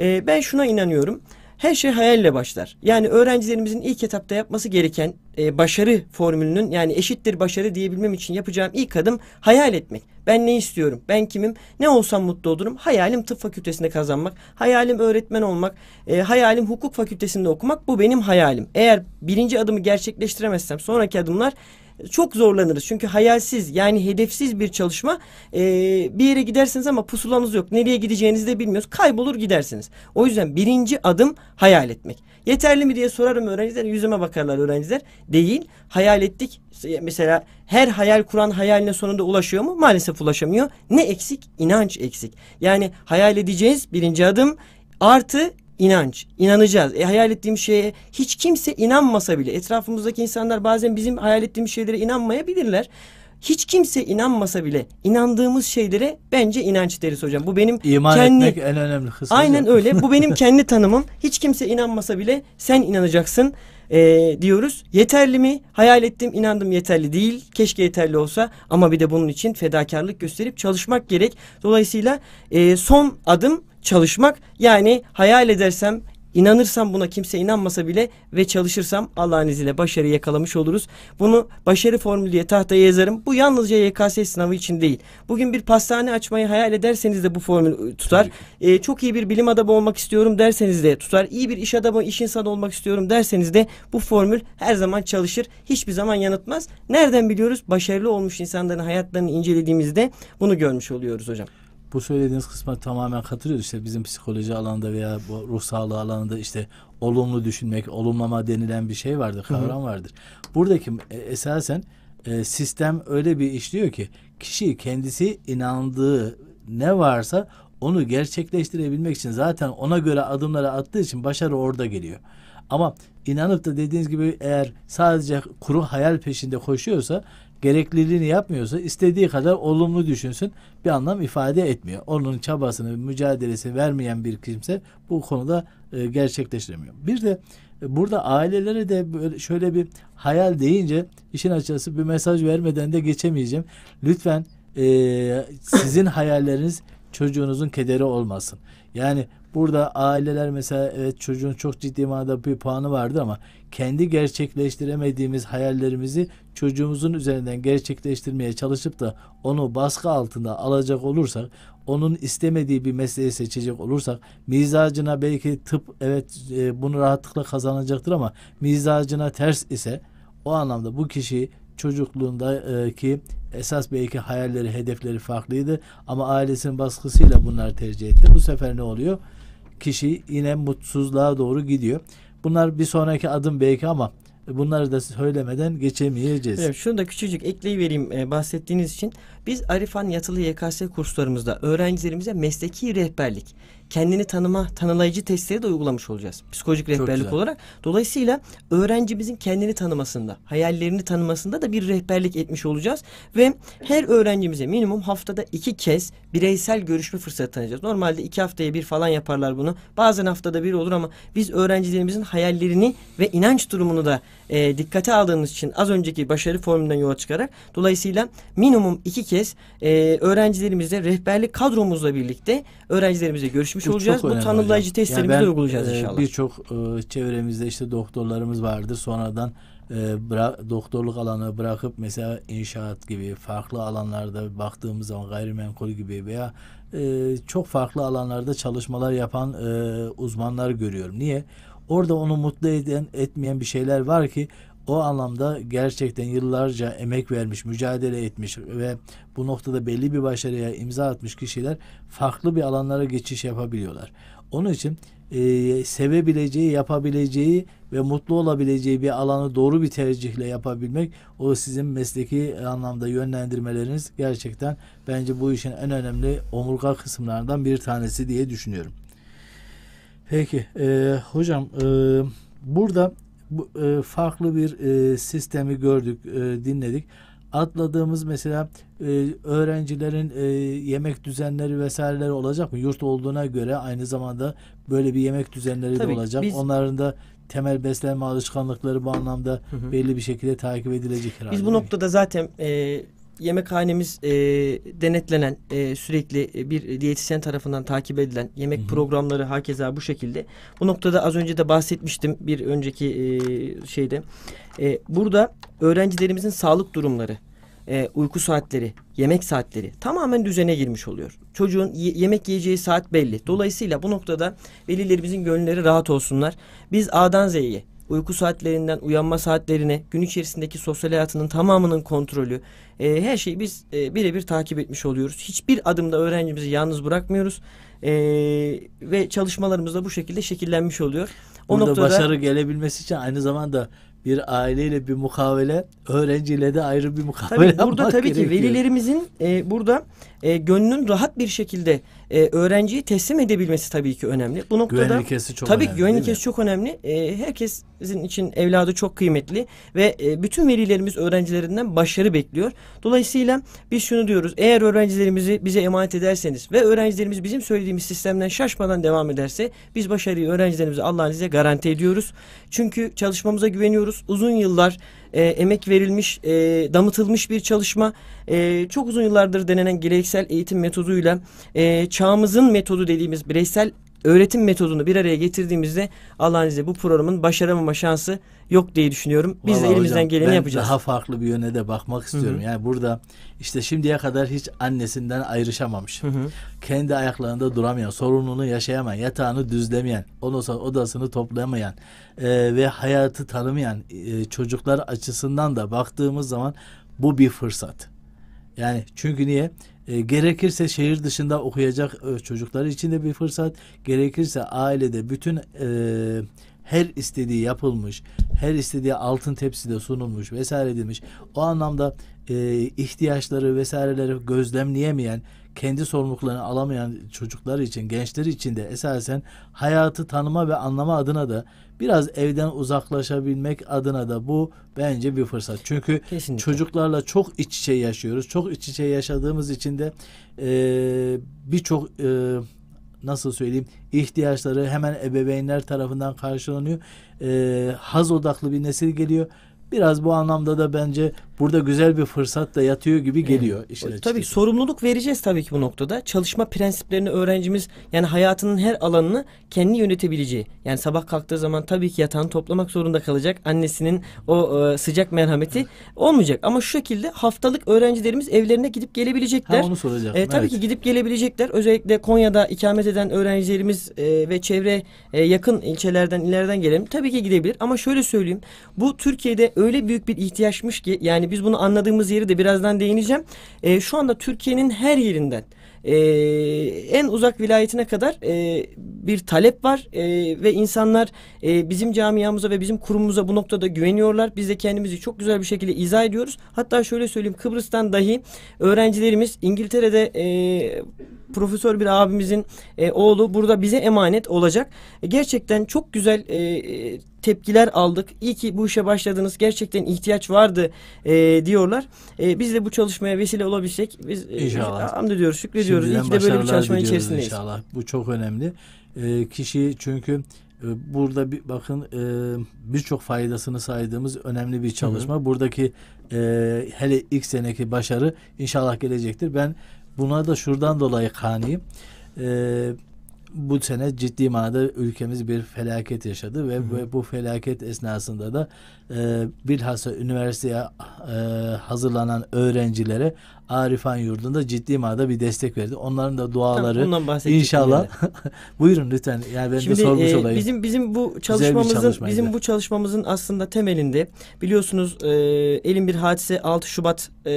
E, ben şuna inanıyorum. Her şey hayalle başlar. Yani öğrencilerimizin ilk etapta yapması gereken e, başarı formülünün yani eşittir başarı diyebilmem için yapacağım ilk adım hayal etmek. Ben ne istiyorum? Ben kimim? Ne olsam mutlu olurum? Hayalim tıp fakültesinde kazanmak, hayalim öğretmen olmak, e, hayalim hukuk fakültesinde okumak bu benim hayalim. Eğer birinci adımı gerçekleştiremezsem sonraki adımlar çok zorlanırız. Çünkü hayalsiz yani hedefsiz bir çalışma e, bir yere gidersiniz ama pusulanız yok. Nereye gideceğinizi de bilmiyoruz. Kaybolur gidersiniz. O yüzden birinci adım hayal etmek. Yeterli mi diye sorarım öğrenciler. Yüzüme bakarlar öğrenciler. Değil. Hayal ettik. Mesela her hayal kuran hayaline sonunda ulaşıyor mu? Maalesef ulaşamıyor. Ne eksik? İnanç eksik. Yani hayal edeceğiz birinci adım. Artı inanç, inanacağız. E, hayal ettiğim şeye hiç kimse inanmasa bile etrafımızdaki insanlar bazen bizim hayal ettiğimiz şeylere inanmayabilirler. Hiç kimse inanmasa bile inandığımız şeylere bence inanç deriz hocam. Bu benim İman kendi... etmek en önemli kısmı. Aynen hocam. öyle. Bu benim kendi tanımım. Hiç kimse inanmasa bile sen inanacaksın e, diyoruz. Yeterli mi? Hayal ettim, inandım yeterli değil. Keşke yeterli olsa ama bir de bunun için fedakarlık gösterip çalışmak gerek. Dolayısıyla e, son adım çalışmak yani hayal edersem inanırsam buna kimse inanmasa bile ve çalışırsam Allah'ın izniyle başarı yakalamış oluruz. Bunu başarı formülü diye tahtaya yazarım. Bu yalnızca YKS sınavı için değil. Bugün bir pastane açmayı hayal ederseniz de bu formül ıı, tutar. Ee, çok iyi bir bilim adamı olmak istiyorum derseniz de tutar. İyi bir iş adamı, iş insanı olmak istiyorum derseniz de bu formül her zaman çalışır. Hiçbir zaman yanıtmaz. Nereden biliyoruz? Başarılı olmuş insanların hayatlarını incelediğimizde bunu görmüş oluyoruz hocam bu söylediğiniz kısma tamamen katılıyoruz. İşte bizim psikoloji alanında veya ruh sağlığı alanında işte olumlu düşünmek, olumlama denilen bir şey vardır, kavram Hı-hı. vardır. Buradaki e, esasen e, sistem öyle bir işliyor ki kişi kendisi inandığı ne varsa onu gerçekleştirebilmek için zaten ona göre adımları attığı için başarı orada geliyor. Ama inanıp da dediğiniz gibi eğer sadece kuru hayal peşinde koşuyorsa gerekliliğini yapmıyorsa istediği kadar olumlu düşünsün bir anlam ifade etmiyor. Onun çabasını, mücadelesi vermeyen bir kimse bu konuda e, gerçekleştiremiyor. Bir de e, burada ailelere de böyle şöyle bir hayal deyince işin açısı bir mesaj vermeden de geçemeyeceğim. Lütfen e, sizin hayalleriniz çocuğunuzun kederi olmasın. Yani Burada aileler mesela evet çocuğun çok ciddi manada bir puanı vardı ama kendi gerçekleştiremediğimiz hayallerimizi çocuğumuzun üzerinden gerçekleştirmeye çalışıp da onu baskı altında alacak olursak onun istemediği bir mesleği seçecek olursak mizacına belki tıp evet e, bunu rahatlıkla kazanacaktır ama mizacına ters ise o anlamda bu kişi çocukluğundaki esas belki hayalleri, hedefleri farklıydı ama ailesinin baskısıyla bunlar tercih etti. Bu sefer ne oluyor? kişi yine mutsuzluğa doğru gidiyor. Bunlar bir sonraki adım belki ama bunları da söylemeden geçemeyeceğiz. Evet, şunu da küçücük ekleyivereyim e, bahsettiğiniz için. Biz Arifan Yatılı YKS kurslarımızda öğrencilerimize mesleki rehberlik kendini tanıma, tanılayıcı testleri de uygulamış olacağız. Psikolojik rehberlik olarak. Dolayısıyla öğrencimizin kendini tanımasında, hayallerini tanımasında da bir rehberlik etmiş olacağız. Ve her öğrencimize minimum haftada iki kez bireysel görüşme fırsatı tanıyacağız. Normalde iki haftaya bir falan yaparlar bunu. Bazen haftada bir olur ama biz öğrencilerimizin hayallerini ve inanç durumunu da e, dikkate aldığımız için az önceki başarı formülünden yola çıkarak dolayısıyla minimum iki kez e, öğrencilerimizle rehberlik kadromuzla birlikte öğrencilerimizle görüşmüş etmiş bu olacağız. Bu tanımlayıcı hocam. testlerimizi yani ben, uygulayacağız e, inşallah. Birçok e, çevremizde işte doktorlarımız vardır. Sonradan e, bıra, doktorluk alanı bırakıp mesela inşaat gibi farklı alanlarda baktığımız zaman gayrimenkul gibi veya e, çok farklı alanlarda çalışmalar yapan e, uzmanlar görüyorum. Niye? Orada onu mutlu eden etmeyen bir şeyler var ki o anlamda gerçekten yıllarca emek vermiş, mücadele etmiş ve bu noktada belli bir başarıya imza atmış kişiler farklı bir alanlara geçiş yapabiliyorlar. Onun için e, sevebileceği, yapabileceği ve mutlu olabileceği bir alanı doğru bir tercihle yapabilmek o sizin mesleki anlamda yönlendirmeleriniz gerçekten bence bu işin en önemli omurga kısımlarından bir tanesi diye düşünüyorum. Peki e, hocam e, burada bu, e, farklı bir e, sistemi gördük, e, dinledik. Atladığımız mesela e, öğrencilerin e, yemek düzenleri vesaireleri olacak mı? Yurt olduğuna göre aynı zamanda böyle bir yemek düzenleri Tabii de olacak. Biz, Onların da temel beslenme alışkanlıkları bu anlamda hı hı. belli bir şekilde takip edilecek herhalde. Biz bu noktada zaten e, yemekhanemiz e, denetlenen e, sürekli e, bir diyetisyen tarafından takip edilen yemek Hı -hı. programları hakeza bu şekilde. Bu noktada az önce de bahsetmiştim bir önceki e, şeyde. E, burada öğrencilerimizin sağlık durumları e, uyku saatleri, yemek saatleri tamamen düzene girmiş oluyor. Çocuğun yemek yiyeceği saat belli. Dolayısıyla bu noktada velilerimizin gönülleri rahat olsunlar. Biz A'dan Z'ye uyku saatlerinden uyanma saatlerine, gün içerisindeki sosyal hayatının tamamının kontrolü, e, her şeyi biz e, birebir takip etmiş oluyoruz. Hiçbir adımda öğrencimizi yalnız bırakmıyoruz e, ve çalışmalarımız da bu şekilde şekillenmiş oluyor. O Burada noktada, başarı gelebilmesi için aynı zamanda bir aileyle bir mukavele, öğrenciyle de ayrı bir mukavele tabii, burada tabii ki velilerimizin e, burada e, gönlün rahat bir şekilde e, öğrenciyi teslim edebilmesi tabii ki önemli. Bu noktada güvenlikesi çok tabii önemli. güvenlikesi çok önemli. E, herkesin için evladı çok kıymetli ve e, bütün velilerimiz öğrencilerinden başarı bekliyor. Dolayısıyla biz şunu diyoruz. Eğer öğrencilerimizi bize emanet ederseniz ve öğrencilerimiz bizim söylediğimiz sistemden şaşmadan devam ederse biz başarıyı öğrencilerimize Allah'ın izniyle garanti ediyoruz. Çünkü çalışmamıza güveniyoruz. Uzun yıllar e, emek verilmiş, e, damıtılmış bir çalışma. E, çok uzun yıllardır denenen geleneksel eğitim metoduyla e, çağımızın metodu dediğimiz bireysel öğretim metodunu bir araya getirdiğimizde Allah'ın izniyle bu programın başaramama şansı yok diye düşünüyorum. Biz Vallahi de elimizden hocam, geleni ben yapacağız. Daha farklı bir yöne de bakmak istiyorum. Hı-hı. Yani burada işte şimdiye kadar hiç annesinden ayrışamamış. Hı-hı. Kendi ayaklarında duramayan, sorununu yaşayamayan, yatağını düzlemeyen, ondan odasını toplayamayan e, ve hayatı tanımayan e, çocuklar açısından da baktığımız zaman bu bir fırsat. Yani çünkü niye? E, gerekirse şehir dışında okuyacak e, çocuklar için de bir fırsat, gerekirse ailede bütün e, her istediği yapılmış, her istediği altın tepside sunulmuş vesaire demiş. O anlamda e, ihtiyaçları vesaireleri gözlemleyemeyen, kendi sorumluluklarını alamayan çocuklar için, gençler için de esasen hayatı tanıma ve anlama adına da biraz evden uzaklaşabilmek adına da bu bence bir fırsat. Çünkü Kesinlikle. çocuklarla çok iç içe yaşıyoruz. Çok iç içe yaşadığımız için de e, birçok e, nasıl söyleyeyim ihtiyaçları hemen ebeveynler tarafından karşılanıyor. E, haz odaklı bir nesil geliyor. Biraz bu anlamda da bence burada güzel bir fırsat da yatıyor gibi geliyor evet. işin açıkçası. Tabii sorumluluk vereceğiz tabii ki bu noktada. Çalışma prensiplerini öğrencimiz yani hayatının her alanını kendi yönetebileceği. Yani sabah kalktığı zaman tabii ki yatağını toplamak zorunda kalacak. Annesinin o e, sıcak merhameti olmayacak. Ama şu şekilde haftalık öğrencilerimiz evlerine gidip gelebilecekler. Ha, onu soracağım. E, tabii evet. ki gidip gelebilecekler. Özellikle Konya'da ikamet eden öğrencilerimiz e, ve çevre e, yakın ilçelerden ileriden gelelim. Tabii ki gidebilir ama şöyle söyleyeyim. Bu Türkiye'de öyle büyük bir ihtiyaçmış ki yani yani biz bunu anladığımız yeri de birazdan değineceğim. E, şu anda Türkiye'nin her yerinden e, en uzak vilayetine kadar e, bir talep var e, ve insanlar e, bizim camiamıza ve bizim kurumumuza bu noktada güveniyorlar. Biz de kendimizi çok güzel bir şekilde izah ediyoruz. Hatta şöyle söyleyeyim Kıbrıs'tan dahi öğrencilerimiz İngiltere'de e, profesör bir abimizin e, oğlu burada bize emanet olacak. E, gerçekten çok güzel e, tepkiler aldık. İyi ki bu işe başladınız. Gerçekten ihtiyaç vardı e, diyorlar. E, biz de bu çalışmaya vesile olabilsek biz e, inşallah. E, diyoruz. ediyoruz, şükrediyoruz. İyi ki de böyle bir çalışma içerisindeyiz. Inşallah. Bu çok önemli. E, kişi çünkü e, Burada bir bakın e, birçok faydasını saydığımız önemli bir çalışma. Hı hı. Buradaki hele ilk seneki başarı inşallah gelecektir. Ben Buna da şuradan dolayı kaniyim. Ee, bu sene ciddi manada ülkemiz bir felaket yaşadı ve hı hı. bu felaket esnasında da e, bilhassa üniversiteye e, hazırlanan öğrencilere Arifan Yurdu'nda ciddi manada bir destek verdi. Onların da duaları tamam, inşallah. Buyurun lütfen. Yani ben Şimdi, de sormuş e, olayım. Bizim bizim bu çalışmamızın bizim bu çalışmamızın aslında temelinde biliyorsunuz e, elin bir hadise 6 Şubat e,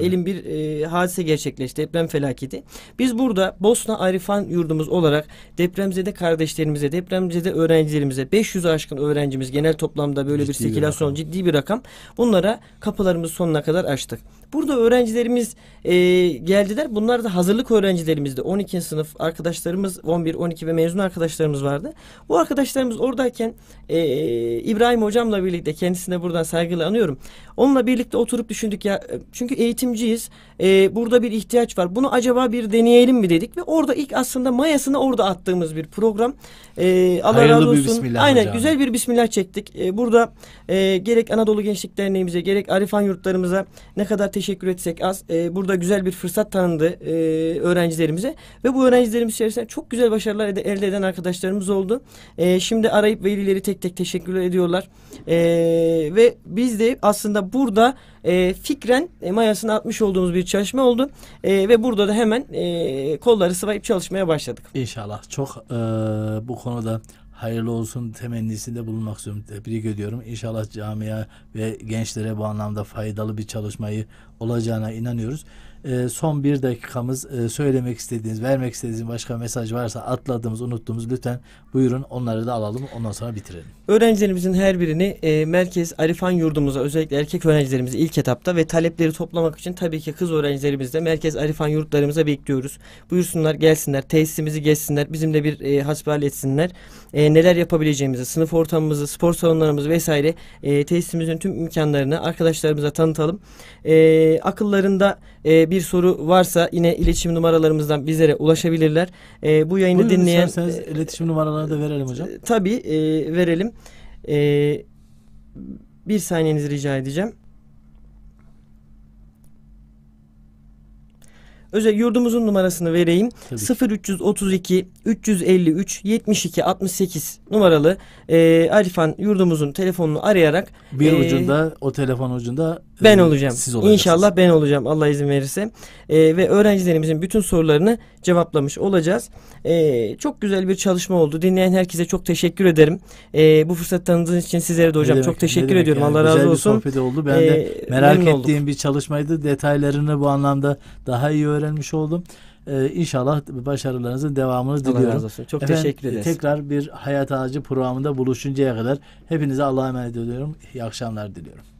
elin bir e, hadise gerçekleşti. Deprem felaketi. Biz burada Bosna Arifan Yurdumuz olarak depremzede kardeşlerimize, depremzede öğrencilerimize 500 aşkın öğrencimiz genel toplamda böyle ciddi bir seküler enflasyon ciddi bir rakam. Bunlara kapılarımızı sonuna kadar açtık. Burada öğrencilerimiz e, geldiler. Bunlar da hazırlık öğrencilerimizdi. 12. sınıf arkadaşlarımız 11, 12 ve mezun arkadaşlarımız vardı. Bu arkadaşlarımız oradayken e, e, İbrahim hocamla birlikte kendisine buradan saygıyla anıyorum. Onunla birlikte oturup düşündük ya e, çünkü eğitimciyiz. E, burada bir ihtiyaç var. Bunu acaba bir deneyelim mi dedik ve orada ilk aslında mayasını orada attığımız bir program. E, Allah Hayırlı razı olsun. Aynen hocam. güzel bir bismillah çektik. E, burada e, gerek Anadolu Gençlik Derneğimize gerek Arifan yurtlarımıza ne kadar teşekkür etsek az. E, burada güzel bir fırsat tanındı e, öğrencilerimize ve bu öğrencilerimiz içerisinde çok güzel başarılar ed- elde eden arkadaşlarımız oldu. E, şimdi arayıp velileri tek tek teşekkür ediyorlar. E, ve biz de aslında burada e, fikren e, mayasını atmış olduğumuz bir çalışma oldu. E, ve burada da hemen e, kolları sıvayıp çalışmaya başladık. İnşallah çok e, bu konuda hayırlı olsun temennisinde bulunmak istiyorum. Tebrik ediyorum. İnşallah camia ve gençlere bu anlamda faydalı bir çalışmayı olacağına inanıyoruz. E, son bir dakikamız e, söylemek istediğiniz, vermek istediğiniz başka mesaj varsa atladığımız, unuttuğumuz lütfen buyurun onları da alalım. Ondan sonra bitirelim. Öğrencilerimizin her birini e, Merkez Arifan Yurdumuza özellikle erkek öğrencilerimizi ilk etapta ve talepleri toplamak için tabii ki kız öğrencilerimiz de Merkez Arifan Yurtlarımıza bekliyoruz. Buyursunlar gelsinler, tesisimizi geçsinler, bizimle bir e, hasbihal etsinler e, neler yapabileceğimizi, sınıf ortamımızı, spor salonlarımızı vesaire e, tesisimizin tüm imkanlarını arkadaşlarımıza tanıtalım. E, akıllarında e, bir soru varsa yine iletişim numaralarımızdan bizlere ulaşabilirler. E, bu yayını Buyurun, dinleyen... isterseniz iletişim numaralarını da verelim hocam. Tabii e, verelim. E, bir saniyenizi rica edeceğim. Özel yurdumuzun numarasını vereyim. Tabii. 0332 353 72 68 numaralı e, Arifan yurdumuzun telefonunu arayarak bir e, ucunda o telefon ucunda ben ee, olacağım. Siz İnşallah ben olacağım Allah izin verirse. E, ve öğrencilerimizin bütün sorularını cevaplamış olacağız. E, çok güzel bir çalışma oldu. Dinleyen herkese çok teşekkür ederim. E, bu fırsat tanıdığınız için sizlere de hocam demek, çok teşekkür ediyorum. Yani. Allah razı olsun. Güzel bir sohbet oldu. Ben e, de merak ettiğim bir çalışmaydı. Detaylarını bu anlamda daha iyi öğrenmiş oldum. Ee, inşallah başarılarınızın devamını Allah diliyorum. Allah razı olsun. Çok Efendim, teşekkür ederiz. Tekrar bir Hayat Ağacı programında buluşuncaya kadar hepinize Allah'a emanet ediyorum. İyi akşamlar diliyorum.